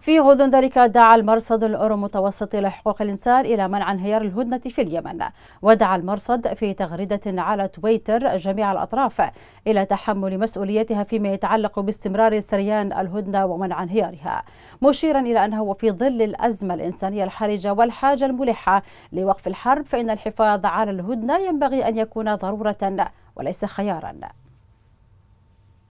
في غضون ذلك دعا المرصد الأورو متوسطي لحقوق الإنسان إلى منع انهيار الهدنة في اليمن ودعا المرصد في تغريدة على تويتر جميع الأطراف إلى تحمل مسؤوليتها فيما يتعلق باستمرار سريان الهدنة ومنع انهيارها مشيرا إلى أنه وفي ظل الأزمة الإنسانية الحرجة والحاجة الملحة لوقف الحرب فإن الحفاظ على الهدنة ينبغي أن يكون ضرورة وليس خيارا